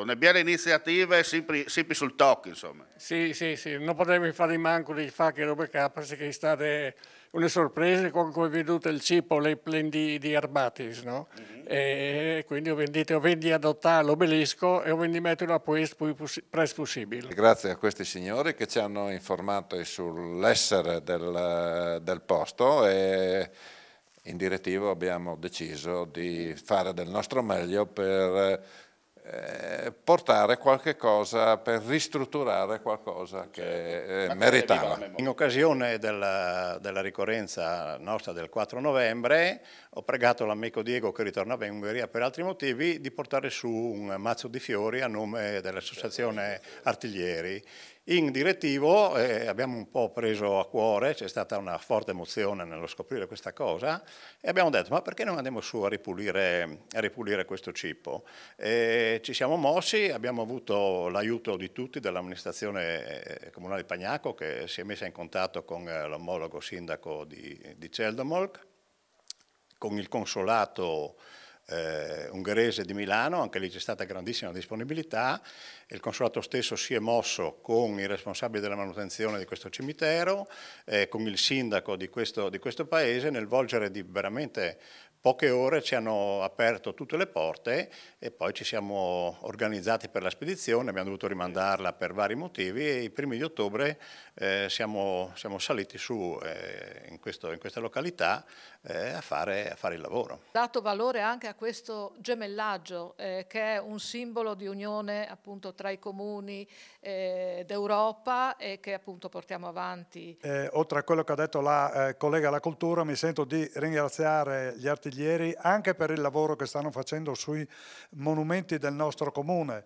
Una ecco, bella iniziativa e sempre, sempre, sul tocco, insomma. Sì, sì, sì, non potremmo fare in manco di fare che robe capa, che state una sorpresa con cui ho venduto il cipole pleno di, di armatis, no? Mm -hmm. E quindi ho vendito, ho vendi adottare l'obelisco e ho vendi metterlo a questo presto possibile. Grazie a questi signori che ci hanno informato sull'essere del, del posto e in direttivo abbiamo deciso di fare del nostro meglio per eh, portare qualche cosa per ristrutturare qualcosa che certo. eh, meritava. In occasione della, della, ricorrenza nostra del 4 novembre ho pregato l'amico Diego che ritornava in Ungheria per altri motivi di portare su un mazzo di fiori a nome dell'associazione certo. artiglieri in direttivo eh, abbiamo un po' preso a cuore, c'è stata una forte emozione nello scoprire questa cosa e abbiamo detto ma perché non andiamo su a ripulire, a ripulire questo cippo? E ci siamo mossi, abbiamo avuto l'aiuto di tutti dell'amministrazione eh, comunale di Pagnaco che si è messa in contatto con eh, l'omologo sindaco di, di Celdomolk, con il consolato eh, Ungherese di Milano, anche lì c'è stata grandissima disponibilità, il Consolato stesso si è mosso con i responsabili della manutenzione di questo cimitero, eh, con il sindaco di questo, di questo paese nel volgere di veramente poche ore ci hanno aperto tutte le porte e poi ci siamo organizzati per la spedizione, abbiamo dovuto rimandarla per vari motivi e i primi di ottobre eh, siamo, siamo, saliti su eh, in, questo, in, questa località eh, a, fare, a, fare, il lavoro. Dato valore anche a questo gemellaggio eh, che è un simbolo di unione appunto tra i comuni eh, d'Europa e che appunto portiamo avanti. Eh, oltre a quello che ha detto la collega La Cultura mi sento di ringraziare gli artisti artiglieri anche per il lavoro che stanno facendo sui monumenti del nostro comune.